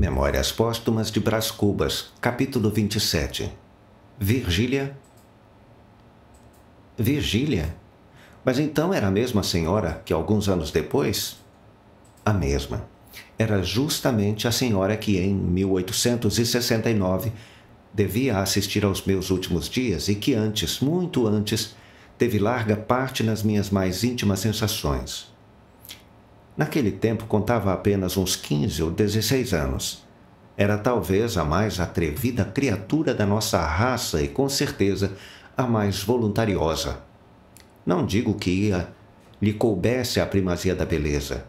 Memórias Póstumas de Brás Cubas, capítulo 27. Virgília? Virgília? Mas então era a mesma senhora que alguns anos depois? A mesma. Era justamente a senhora que em 1869 devia assistir aos meus últimos dias e que antes, muito antes, teve larga parte nas minhas mais íntimas sensações. Naquele tempo contava apenas uns 15 ou 16 anos. Era talvez a mais atrevida criatura da nossa raça e, com certeza, a mais voluntariosa. Não digo que ia, lhe coubesse a primazia da beleza.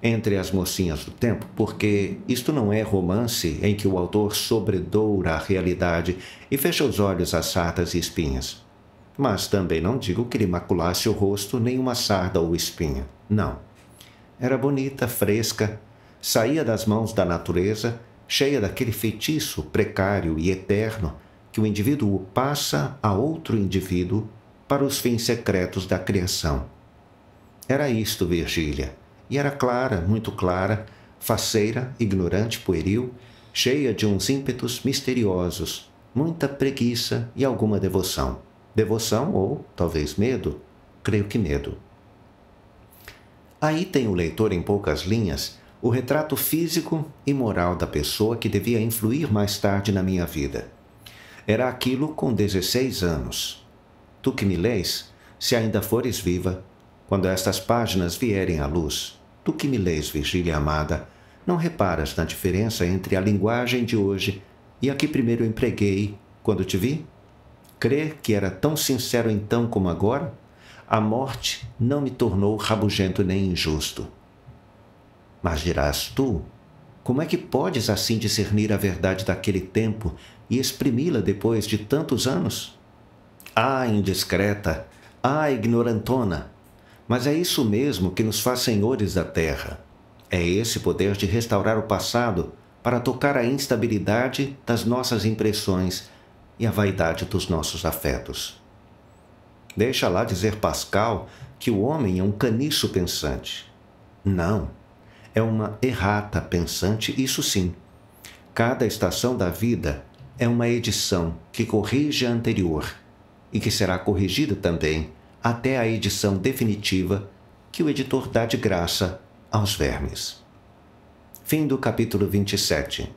Entre as mocinhas do tempo, porque isto não é romance em que o autor sobredoura a realidade e fecha os olhos às sardas e espinhas. Mas também não digo que lhe maculasse o rosto nenhuma sarda ou espinha. Não. Era bonita, fresca, saía das mãos da natureza, cheia daquele feitiço precário e eterno que o indivíduo passa a outro indivíduo para os fins secretos da criação. Era isto, Virgília, e era clara, muito clara, faceira, ignorante, pueril, cheia de uns ímpetos misteriosos, muita preguiça e alguma devoção. Devoção ou, talvez, medo? Creio que medo. Aí tem o leitor, em poucas linhas, o retrato físico e moral da pessoa que devia influir mais tarde na minha vida. Era aquilo com 16 anos. Tu que me lês, se ainda fores viva, quando estas páginas vierem à luz, tu que me lês, Virgília amada, não reparas na diferença entre a linguagem de hoje e a que primeiro empreguei quando te vi? Crê que era tão sincero então como agora? A morte não me tornou rabugento nem injusto. Mas dirás tu, como é que podes assim discernir a verdade daquele tempo e exprimi-la depois de tantos anos? Ah, indiscreta! Ah, ignorantona! Mas é isso mesmo que nos faz senhores da terra. É esse poder de restaurar o passado para tocar a instabilidade das nossas impressões e a vaidade dos nossos afetos. Deixa lá dizer Pascal que o homem é um caniço pensante. Não, é uma errata pensante, isso sim. Cada estação da vida é uma edição que corrige a anterior e que será corrigida também até a edição definitiva que o editor dá de graça aos vermes. Fim do capítulo 27.